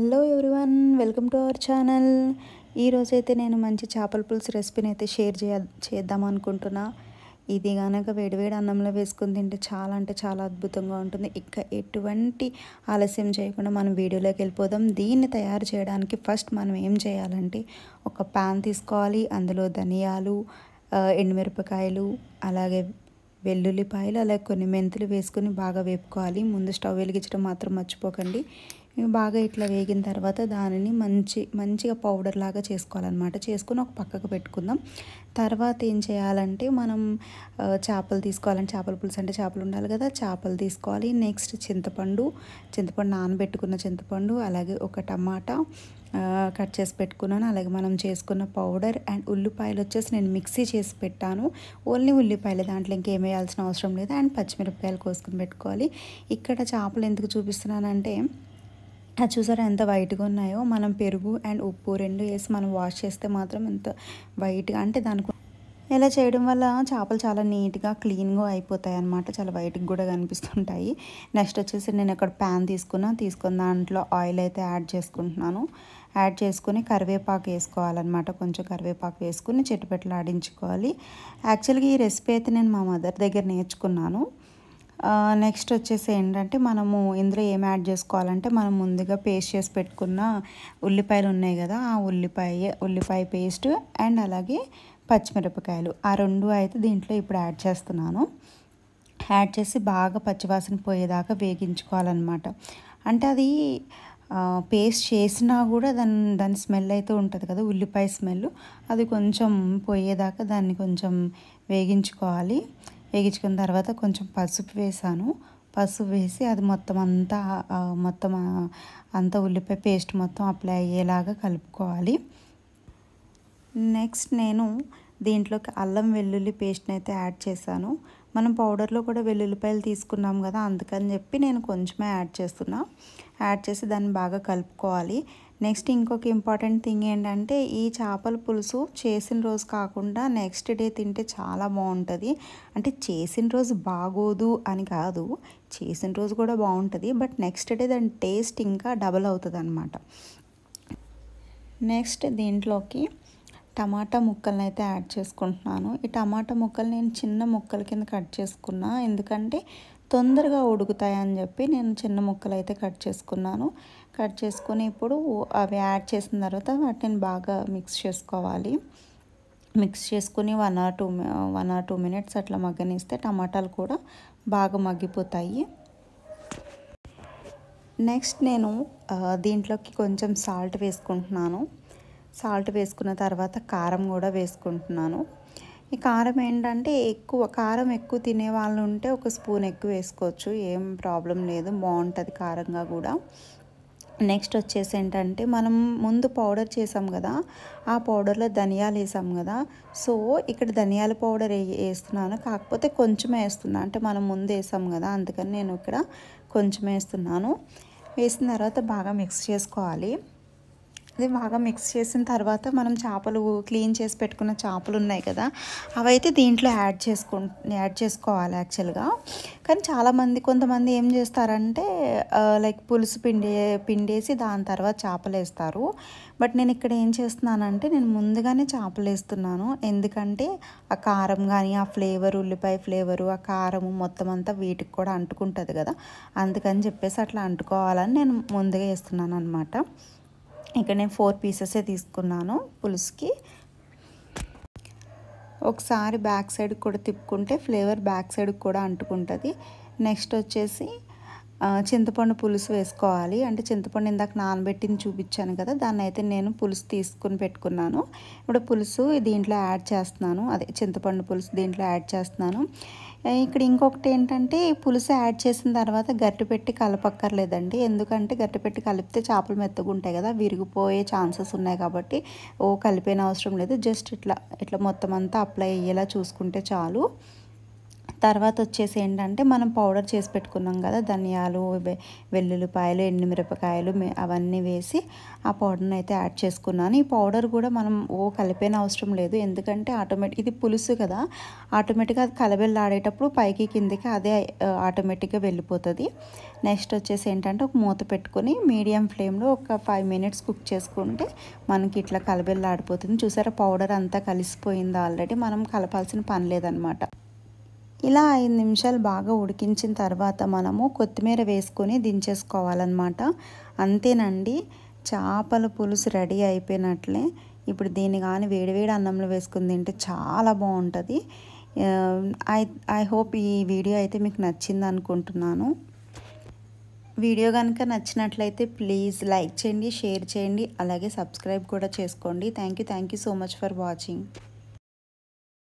hello everyone welcome to our channel ఈరోజైతే నేను మంచి చేపల పులుసు రెసిపీని అయితే షేర్ చేయ చేద్దాం అనుకుంటున్నా ఇది కనుక వేడివేడి అన్నంలో వేసుకుని తింటే చాలా అంటే చాలా అద్భుతంగా ఉంటుంది ఇంకా ఎటువంటి ఆలస్యం చేయకుండా మనం వీడియోలోకి వెళ్ళిపోదాం దీన్ని తయారు చేయడానికి ఫస్ట్ మనం ఏం చేయాలంటే ఒక ప్యాన్ తీసుకోవాలి అందులో ధనియాలు ఎండుమిరపకాయలు అలాగే వెల్లుల్లిపాయలు అలాగే కొన్ని మెంతులు వేసుకొని బాగా వేపుకోవాలి ముందు స్టవ్ వెలిగించడం మాత్రం మర్చిపోకండి బాగా ఇట్లా వేగిన తర్వాత దానిని మంచి మంచిగా పౌడర్ లాగా చేసుకోవాలన్నమాట చేసుకుని ఒక పక్కకు పెట్టుకుందాం తర్వాత ఏం చేయాలంటే మనం చేపలు తీసుకోవాలంటే చేపల పులుసు అంటే చేపలు ఉండాలి కదా చేపలు తీసుకోవాలి నెక్స్ట్ చింతపండు చింతపండు నానబెట్టుకున్న చింతపండు అలాగే ఒక టమాటా కట్ చేసి పెట్టుకున్నాను అలాగే మనం చేసుకున్న పౌడర్ అండ్ ఉల్లిపాయలు వచ్చేసి నేను మిక్సీ చేసి పెట్టాను ఓన్లీ ఉల్లిపాయలు దాంట్లో ఇంకేం వేయాల్సిన అవసరం లేదు అండ్ పచ్చిమిరపకాయలు కోసుకుని పెట్టుకోవాలి ఇక్కడ చేపలు ఎందుకు చూపిస్తున్నానంటే అది చూసారా ఎంత వైట్గా ఉన్నాయో మనం పెరుగు అండ్ ఉప్పు రెండు వేసి మనం వాష్ చేస్తే మాత్రం ఎంత వైట్గా అంటే దానికి ఇలా చేయడం వల్ల చేపలు చాలా నీట్గా క్లీన్గా అయిపోతాయి అనమాట చాలా వైట్కి కూడా కనిపిస్తుంటాయి నెక్స్ట్ వచ్చేసి నేను ఇక్కడ ప్యాన్ తీసుకున్నా తీసుకున్న దాంట్లో ఆయిల్ అయితే యాడ్ చేసుకుంటున్నాను యాడ్ చేసుకుని కరివేపాకు వేసుకోవాలన్నమాట కొంచెం కరివేపాకు వేసుకుని చెట్టుపెట్టలు ఆడించుకోవాలి యాక్చువల్గా ఈ రెసిపీ అయితే నేను మా మదర్ దగ్గర నేర్చుకున్నాను నెక్స్ట్ వచ్చేసి ఏంటంటే మనము ఇందులో ఏం యాడ్ చేసుకోవాలంటే మనం ముందుగా పేస్ట్ చేసి పెట్టుకున్న ఉల్లిపాయలు ఉన్నాయి కదా ఆ ఉల్లిపాయ ఉల్లిపాయ పేస్ట్ అండ్ అలాగే పచ్చిమిరపకాయలు ఆ రెండు అయితే దీంట్లో ఇప్పుడు యాడ్ చేస్తున్నాను యాడ్ చేసి బాగా పచ్చివాసన పోయేదాకా వేగించుకోవాలన్నమాట అంటే అది పేస్ట్ చేసినా కూడా దాని దాని స్మెల్ అయితే ఉంటుంది కదా ఉల్లిపాయ స్మెల్ అది కొంచెం పోయేదాకా దాన్ని కొంచెం వేగించుకోవాలి వేగించుకున్న తర్వాత కొంచెం పసుపు వేసాను పసుపు వేసి అది మొత్తం అంతా మొత్తం అంతా ఉల్లిపాయ పేస్ట్ మొత్తం అప్లై అయ్యేలాగా కలుపుకోవాలి నెక్స్ట్ నేను దీంట్లోకి అల్లం వెల్లుల్లి పేస్ట్ని అయితే యాడ్ చేశాను మనం పౌడర్లో కూడా వెల్లుల్లిపాయలు తీసుకున్నాం కదా అందుకని చెప్పి నేను కొంచెమే యాడ్ చేస్తున్నా యాడ్ చేసి దాన్ని బాగా కలుపుకోవాలి నెక్స్ట్ ఇంకొక ఇంపార్టెంట్ థింగ్ ఏంటంటే ఈ చేపల పులుసు చేసిన రోజు కాకుండా నెక్స్ట్ డే తింటే చాలా బాగుంటుంది అంటే చేసిన రోజు బాగోదు అని కాదు చేసిన రోజు కూడా బాగుంటుంది బట్ నెక్స్ట్ డే దాని టేస్ట్ ఇంకా డబల్ అవుతుంది నెక్స్ట్ దీంట్లోకి టమాటా ముక్కల్ని అయితే యాడ్ చేసుకుంటున్నాను ఈ టమాటా ముక్కలు నేను చిన్న ముక్కల కింద కట్ చేసుకున్నా ఎందుకంటే తొందరగా ఉడుకుతాయని చెప్పి నేను చిన్న ముక్కలు అయితే కట్ చేసుకున్నాను కట్ చేసుకుని ఇప్పుడు అవి యాడ్ చేసిన తర్వాత వాటిని బాగా మిక్స్ చేసుకోవాలి మిక్స్ చేసుకుని one or two one or two minutes అట్లా మగ్గనిస్తే టమాటాలు కూడా బాగా మగ్గిపోతాయి నెక్స్ట్ నేను దీంట్లోకి కొంచెం సాల్ట్ వేసుకుంటున్నాను సాల్ట్ వేసుకున్న తర్వాత కారం కూడా వేసుకుంటున్నాను ఈ కారం ఏంటంటే ఎక్కువ కారం ఎక్కువ తినే వాళ్ళు ఉంటే ఒక స్పూన్ ఎక్కువ వేసుకోవచ్చు ఏం ప్రాబ్లం లేదు బాగుంటుంది కారంగా కూడా నెక్స్ట్ వచ్చేసి ఏంటంటే మనం ముందు పౌడర్ చేసాం కదా ఆ పౌడర్లో ధనియాలు వేసాం కదా సో ఇక్కడ ధనియాల పౌడర్ వేస్తున్నాను కాకపోతే కొంచెం వేస్తున్నా అంటే మనం ముందు వేసాం కదా అందుకని నేను ఇక్కడ కొంచెం వేస్తున్నాను వేసిన తర్వాత బాగా మిక్స్ చేసుకోవాలి అది బాగా మిక్స్ చేసిన తర్వాత మనం చేపలు క్లీన్ చేసి పెట్టుకున్న చేపలు ఉన్నాయి కదా అవైతే దీంట్లో యాడ్ చేసుకు యాడ్ చేసుకోవాలి యాక్చువల్గా కానీ చాలామంది కొంతమంది ఏం చేస్తారంటే లైక్ పులుసు పిండి పిండేసి దాని తర్వాత చేపలు వేస్తారు బట్ నేను ఇక్కడ ఏం చేస్తున్నానంటే నేను ముందుగానే చేపలు వేస్తున్నాను ఎందుకంటే ఆ కారం కానీ ఆ ఫ్లేవర్ ఉల్లిపాయ ఫ్లేవరు ఆ కారం మొత్తం అంతా వీటికి కూడా అంటుకుంటుంది కదా అందుకని చెప్పేసి అట్లా అంటుకోవాలని నేను ముందుగా వేస్తున్నాను అనమాట ఇక్కడ నేను ఫోర్ పీసెసే తీసుకున్నాను పులుసుకి ఒకసారి బ్యాక్ సైడ్కి కూడా తిప్పుకుంటే ఫ్లేవర్ బ్యాక్ సైడ్కి కూడా అంటుకుంటుంది నెక్స్ట్ వచ్చేసి చింతపండు పులుసు వేసుకోవాలి అంటే చింతపండు ఇందాక నానబెట్టింది చూపించాను కదా దాన్ని అయితే నేను పులుసు తీసుకుని పెట్టుకున్నాను ఇప్పుడు పులుసు దీంట్లో యాడ్ చేస్తున్నాను అదే చింతపండు పులుసు దీంట్లో యాడ్ చేస్తున్నాను ఇక్కడ ఇంకొకటి ఏంటంటే పులుసు యాడ్ చేసిన తర్వాత గట్టి పెట్టి కలపక్కర్లేదండి ఎందుకంటే గట్టి పెట్టి కలిపితే చేపలు మెత్తగా ఉంటాయి కదా విరిగిపోయే ఛాన్సెస్ ఉన్నాయి కాబట్టి ఓ కలిపేన అవసరం లేదు జస్ట్ ఇట్లా ఇట్లా మొత్తం అంతా అప్లై అయ్యేలా చూసుకుంటే చాలు తర్వాత వచ్చేసి ఏంటంటే మనం పౌడర్ చేసి పెట్టుకున్నాం కదా ధనియాలు వెల్లుల్లిపాయలు ఎండుమిరపకాయలు అవన్నీ వేసి ఆ పౌడర్ని అయితే యాడ్ చేసుకున్నాను ఈ పౌడర్ కూడా మనం ఓ కలిపేన అవసరం లేదు ఎందుకంటే ఆటోమేటిక్ ఇది పులుసు కదా ఆటోమేటిక్గా అది కలబెల్లాడేటప్పుడు పైకి కిందికి అదే ఆటోమేటిక్గా వెళ్ళిపోతుంది నెక్స్ట్ వచ్చేసి ఏంటంటే ఒక మూత పెట్టుకొని మీడియం ఫ్లేమ్లో ఒక ఫైవ్ మినిట్స్ కుక్ చేసుకుంటే మనకి ఇట్లా కలబెల్లాడిపోతుంది చూసారా పౌడర్ అంతా కలిసిపోయింది ఆల్రెడీ మనం కలపాల్సిన పని లేదనమాట ఇలా ఐదు నిమిషాలు బాగా ఉడికించిన తర్వాత మనము కొత్తిమీర వేసుకొని దించేసుకోవాలన్నమాట అంతేనండి చేపల పులుసు రెడీ అయిపోయినట్లే ఇప్పుడు దీన్ని కానీ వేడివేడి అన్నంలో వేసుకుని తింటే చాలా బాగుంటుంది ఐ ఐ హోప్ ఈ వీడియో అయితే మీకు నచ్చింది అనుకుంటున్నాను వీడియో కనుక నచ్చినట్లయితే ప్లీజ్ లైక్ చేయండి షేర్ చేయండి అలాగే సబ్స్క్రైబ్ కూడా చేసుకోండి thank you thank you so much for watching